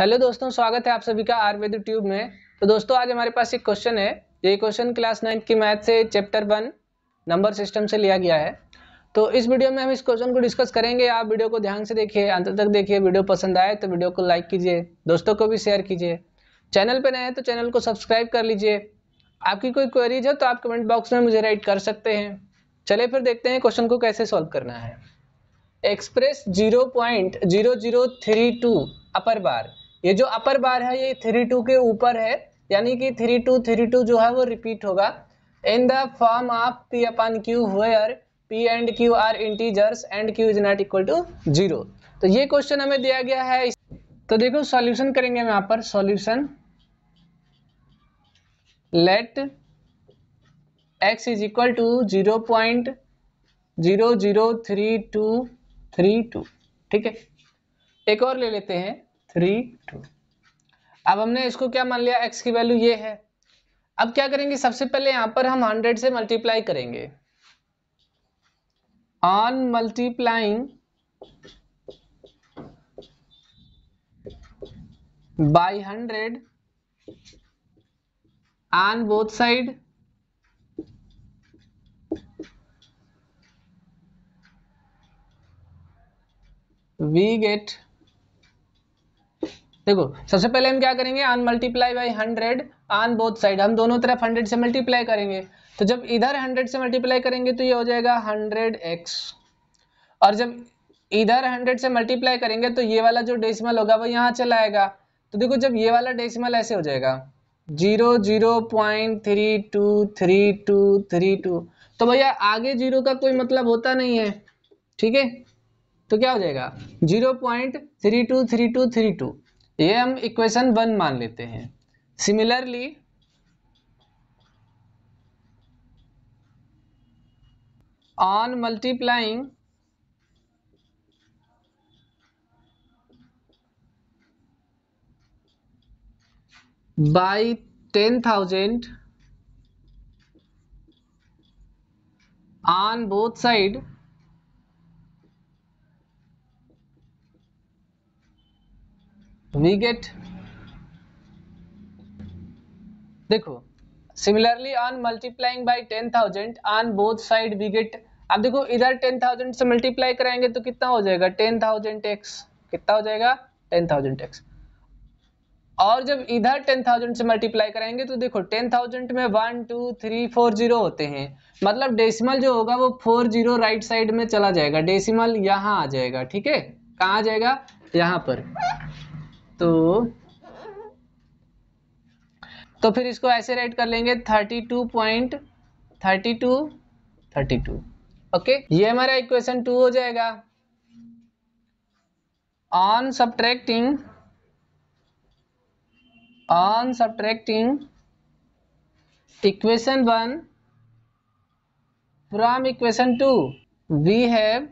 hello दोस्तों स्वागत है आप सभी का आयुर्वेद ट्यूब में तो दोस्तों आज हमारे पास एक क्वेश्चन है ये क्वेश्चन क्लास नाइन्थ की मैथ से चैप्टर वन नंबर सिस्टम से लिया गया है तो इस वीडियो में हम इस क्वेश्चन को डिस्कस करेंगे आप वीडियो को ध्यान से देखिए अंत तक देखिए वीडियो पसंद आए तो वीडियो को लाइक कीजिए दोस्तों को भी शेयर कीजिए चैनल पर नए हैं तो चैनल को सब्सक्राइब कर लीजिए आपकी कोई क्वेरीज है तो आप कमेंट बॉक्स में मुझे राइट कर सकते हैं चले फिर देखते हैं क्वेश्चन को कैसे सॉल्व करना है express zero point zero zero three two upper bar ये जो अपर बार है ये थ्री टू के ऊपर है यानी कि थ्री टू थ्री टू जो है वो रिपीट होगा in the form of p upon q where p and q are integers and q is not equal to zero तो ये क्वेश्चन हमें दिया गया है तो देखो सॉल्यूशन करेंगे हम यहाँ पर solution let x is equal to zero point zero zero three two three two ठीक है एक और ले लेते हैं थ्री टू अब हमने इसको क्या मान लिया एक्स की वैल्यू ये है अब क्या करेंगे सबसे पहले यहां पर हम हंड्रेड से मल्टीप्लाई करेंगे on multiplying by 100 on both side we get देखो सबसे पहले हम क्या करेंगे on multiply by hundred on both side हम दोनों तरफ हंड्रेड से मल्टीप्लाई करेंगे तो जब इधर हंड्रेड से मल्टीप्लाई करेंगे तो ये हो जाएगा हंड्रेड एक्स और जब इधर हंड्रेड से मल्टीप्लाई करेंगे तो ये वाला जो डेसिमल होगा वो यहाँ चला आएगा तो देखो जब ये वाला डेसिमल ऐसे हो जाएगा zero zero point three two three two three two तो भैया आगे जीरो का कोई मतलब होता नहीं है ठीक है तो क्या हो जाएगा zero point three two three two three two ये हम इक्वेशन वन मान लेते हैं similarly on multiplying ten thousand on both side we get देखो similarly on multiplying by ten thousand on both side we get अब देखो इधर ten thousand से मल्टीप्लाई कराएंगे तो कितना हो जाएगा टेन थाउजेंड एक्स कितना हो जाएगा टेन थाउजेंड एक्स और जब इधर टेन थाउजेंड से मल्टीप्लाई कराएंगे तो देखो टेन थाउजेंड में one two three four zero होते हैं मतलब डेसिमल जो होगा वो फोर जीरो राइट साइड में चला जाएगा डेसिमल यहाँ आ जाएगा ठीक है कहाँ आ जाएगा यहाँ पर तो तो फिर इसको ऐसे राइट कर लेंगे thirty two point thirty two thirty two okay ये हमारा इक्वेशन टू हो जाएगा on subtracting on subtracting equation one from equation two we have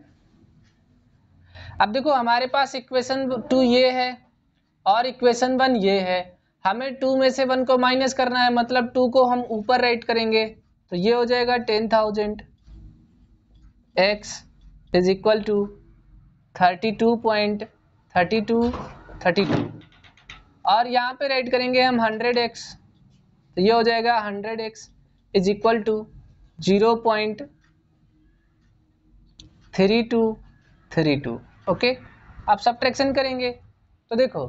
अब देखो हमारे पास इक्वेशन टू ये है और इक्वेशन वन ये है हमें टू में से वन को माइनस करना है मतलब टू को हम ऊपर राइट करेंगे तो ये हो जाएगा ten thousand x is equal to thirty two point thirty two thirty two और यहाँ पे राइट करेंगे हम हंड्रेड एक्स तो ये हो जाएगा hundred x is equal to zero point three two three two okay आप सब्ट्रैक्शन करेंगे तो देखो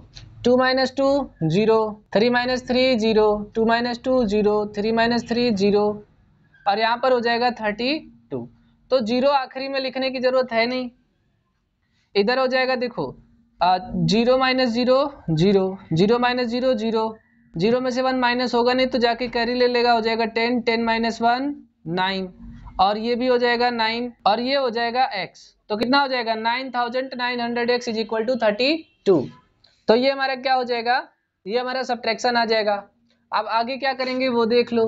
two minus two zero three minus three zero two minus two zero three minus three zero और यहाँ पर हो जाएगा थर्टी टू तो जीरो आखिरी में लिखने की जरूरत है नहीं इधर हो जाएगा देखो zero minus zero zero zero minus zero zero zero में से वन माइनस होगा नहीं तो जाके कैरी ले लेगा हो जाएगा ten ten minus one nine और ये भी हो जाएगा नाइन और ये हो जाएगा एक्स तो कितना हो जाएगा nine thousand nine hundred x is equal to thirty two तो ये हमारा क्या हो जाएगा ये हमारा सब्ट्रैक्शन आ जाएगा अब आगे क्या करेंगे वो देख लो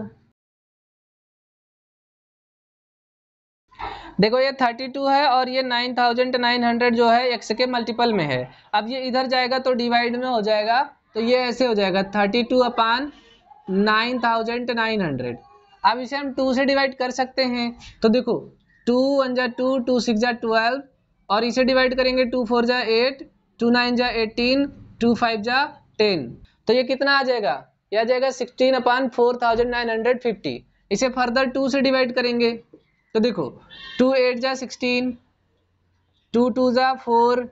देखो ये 32 है और ये 9900 जो है एक्स के मल्टीपल में है अब ये इधर जाएगा तो डिवाइड में हो जाएगा तो ये ऐसे हो जाएगा 32 टू अपान नाइन अब इसे हम टू से डिवाइड कर सकते हैं तो देखो टू वन जा टू टू सिक्स जा ट्वेल्व और इसे डिवाइड करेंगे टू फोर जा एट टू नाइन जा एटीन टू फाइव जा टेन तो ये कितना आ जाएगा ये आ जाएगा sixteen upon four thousand nine hundred fifty इसे फर्दर टू से डिवाइड करेंगे तो देखो टू एट जा सिक्सटीन टू टू जा फोर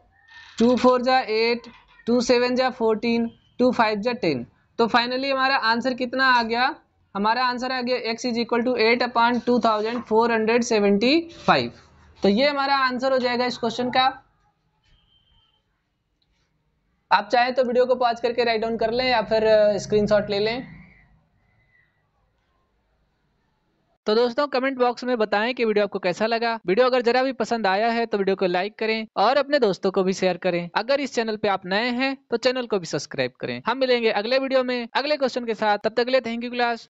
टू फोर जा एट टू सेवन जा फोर्टीन टू फाइव जा टेन तो फाइनली हमारा आंसर कितना आ गया हमारा आंसर आ गया x is equal to eight upon two thousand four hundred seventy five तो ये हमारा आंसर हो जाएगा इस क्वेश्चन का आप चाहें तो वीडियो को पॉज करके राइट डाउन कर लें या फिर स्क्रीनशॉट uh, ले लें तो दोस्तों कमेंट बॉक्स में बताएं कि वीडियो आपको कैसा लगा वीडियो अगर जरा भी पसंद आया है तो वीडियो को लाइक करें और अपने दोस्तों को भी शेयर करें अगर इस चैनल पे आप नए हैं तो चैनल को भी सब्सक्राइब करें हम मिलेंगे अगले वीडियो में अगले क्वेश्चन के साथ तब तक अगले थैंक यू क्लास